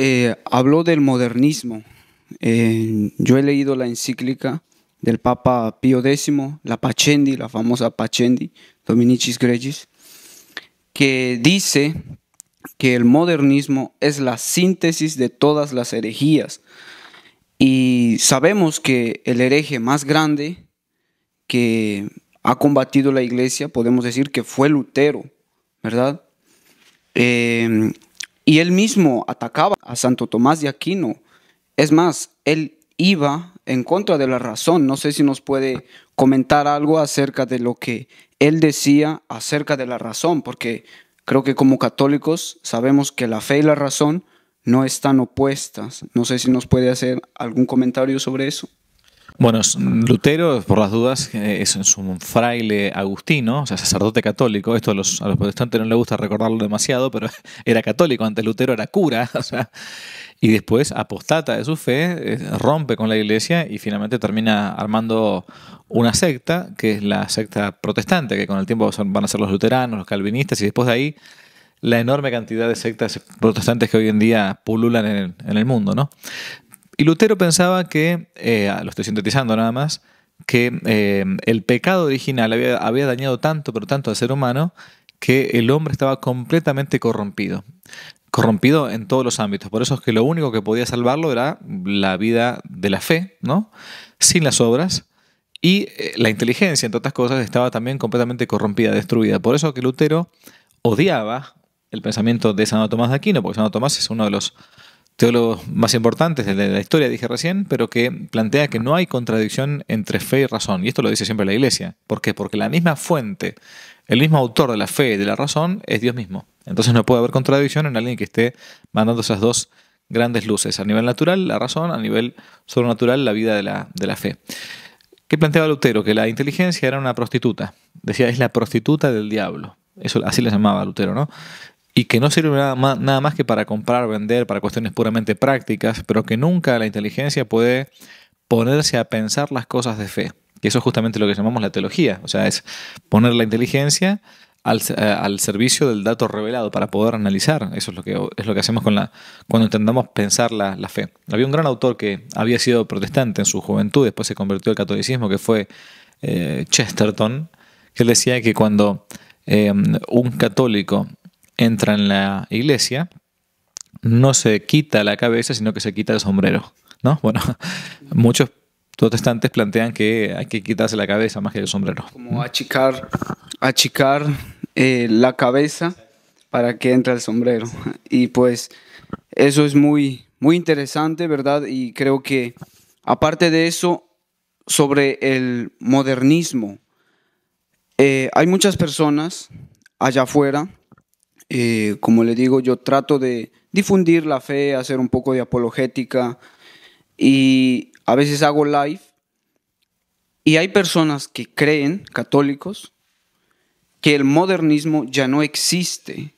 Eh, habló del modernismo. Eh, yo he leído la encíclica del Papa Pío X, la Pacendi, la famosa Pacendi, Dominicis Gregis, que dice que el modernismo es la síntesis de todas las herejías. Y sabemos que el hereje más grande que ha combatido la iglesia, podemos decir que fue Lutero, ¿verdad? Eh, y él mismo atacaba a Santo Tomás de Aquino. Es más, él iba en contra de la razón. No sé si nos puede comentar algo acerca de lo que él decía acerca de la razón, porque creo que como católicos sabemos que la fe y la razón no están opuestas. No sé si nos puede hacer algún comentario sobre eso. Bueno, Lutero, por las dudas, eh, es, un fraile agustino, o sea, sacerdote católico. Esto a los, protestantes no les gusta recordarlo demasiado, pero era católico. Antes Lutero era cura, o sea, y después apostata de su fe, eh, rompe con la iglesia y finalmente termina armando una secta, que es la secta protestante, que con el tiempo van a ser los luteranos, los calvinistas, y después de ahí la enorme cantidad de sectas protestantes que hoy en día pululan en el, en el mundo, ¿no? Y Lutero pensaba que, eh, lo estoy sintetizando nada más, que eh, el pecado original había, dañado tanto, pero tanto al ser humano, que el hombre estaba completamente corrompido. Corrompido en todos los ámbitos. Por eso es que lo único que podía salvarlo era la vida de la fe, ¿no? Sin las obras. Y eh, la inteligencia, entre otras cosas, estaba también completamente corrompida, destruida. Por eso que Lutero odiaba el pensamiento de San Tomás de Aquino, porque San Tomás es uno de los teólogos más importantes de la historia, dije recién, pero que plantea que no hay contradicción entre fe y razón. Y esto lo dice siempre la Iglesia. ¿Por qué? Porque la misma fuente, el mismo autor de la fe y de la razón es Dios mismo. Entonces no puede haber contradicción en alguien que esté mandando esas dos grandes luces. A nivel natural, la razón, a nivel sobrenatural, la vida de la, de la fe. ¿Qué planteaba Lutero? Que la inteligencia era una prostituta. Decía, es la prostituta del diablo. Eso, así le llamaba Lutero, ¿no? y que no sirve nada más, nada más que para comprar, vender, para cuestiones puramente prácticas, pero que nunca la inteligencia puede ponerse a pensar las cosas de fe. Que eso es justamente lo que llamamos la teología, o sea, es poner la inteligencia al, eh, servicio del dato revelado para poder analizar. Eso es lo que, es lo que hacemos con la, cuando intentamos pensar la, fe. Había un gran autor que había sido protestante en su juventud, después se convirtió al catolicismo, que fue eh, Chesterton, que decía que cuando eh, un católico entra en la iglesia, no se quita la cabeza, sino que se quita el sombrero. ¿no? Bueno, muchos protestantes plantean que hay que quitarse la cabeza más que el sombrero. Como achicar, achicar eh, la cabeza para que entre el sombrero. Y pues eso es muy, muy interesante, ¿verdad? Y creo que aparte de eso, sobre el modernismo, eh, hay muchas personas allá afuera eh, como le digo, yo trato de difundir la fe, hacer un poco de apologética y a veces hago live y hay personas que creen, católicos, que el modernismo ya no existe.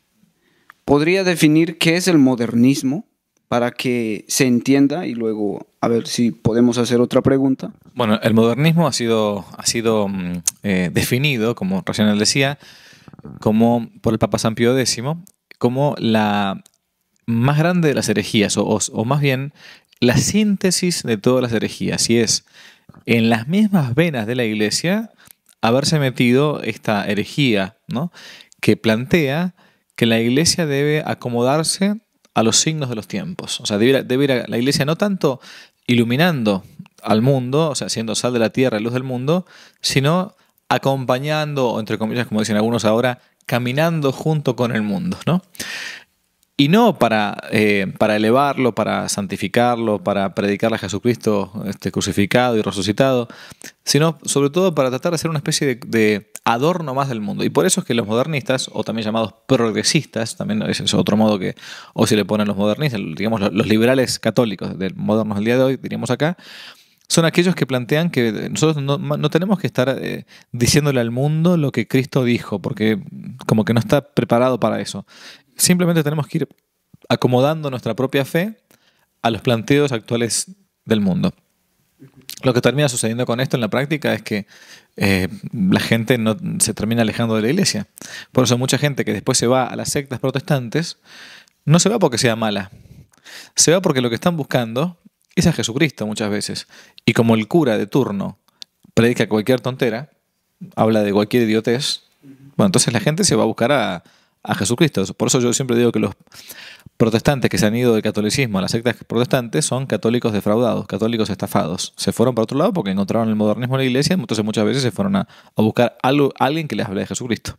¿Podría definir qué es el modernismo para que se entienda y luego a ver si podemos hacer otra pregunta? Bueno, el modernismo ha sido, ha sido mm, eh, definido, como Racional decía, como por el Papa San Pío X, como la más grande de las herejías, o, más bien la síntesis de todas las herejías, y es en las mismas venas de la Iglesia haberse metido esta herejía, ¿no? que plantea que la Iglesia debe acomodarse a los signos de los tiempos. O sea, debe ir, a la Iglesia no tanto iluminando al mundo, o sea, siendo sal de la tierra, y luz del mundo, sino acompañando, entre comillas, como dicen algunos ahora, caminando junto con el mundo, ¿no? Y no para, eh, para elevarlo, para santificarlo, para predicarle a Jesucristo este, crucificado y resucitado, sino sobre todo para tratar de ser una especie de, adorno más del mundo. Y por eso es que los modernistas, o también llamados progresistas, también es otro modo que o se le ponen los modernistas, digamos los, liberales católicos, del modernos del día de hoy, diríamos acá, son aquellos que plantean que eh, nosotros no, tenemos que estar eh, diciéndole al mundo lo que Cristo dijo, porque como que no está preparado para eso. Simplemente tenemos que ir acomodando nuestra propia fe a los planteos actuales del mundo. Lo que termina sucediendo con esto en la práctica es que eh, la gente no, se termina alejando de la iglesia. Por eso mucha gente que después se va a las sectas protestantes no se va porque sea mala, se va porque lo que están buscando a Jesucristo muchas veces. Y como el cura de turno predica cualquier tontera, habla de cualquier idiotez, bueno, entonces la gente se va a buscar a, Jesucristo. Por eso yo siempre digo que los protestantes que se han ido del catolicismo a las sectas protestantes son católicos defraudados, católicos estafados. Se fueron para otro lado porque encontraron el modernismo en la iglesia, entonces muchas veces se fueron a, buscar a alguien que les hable de Jesucristo.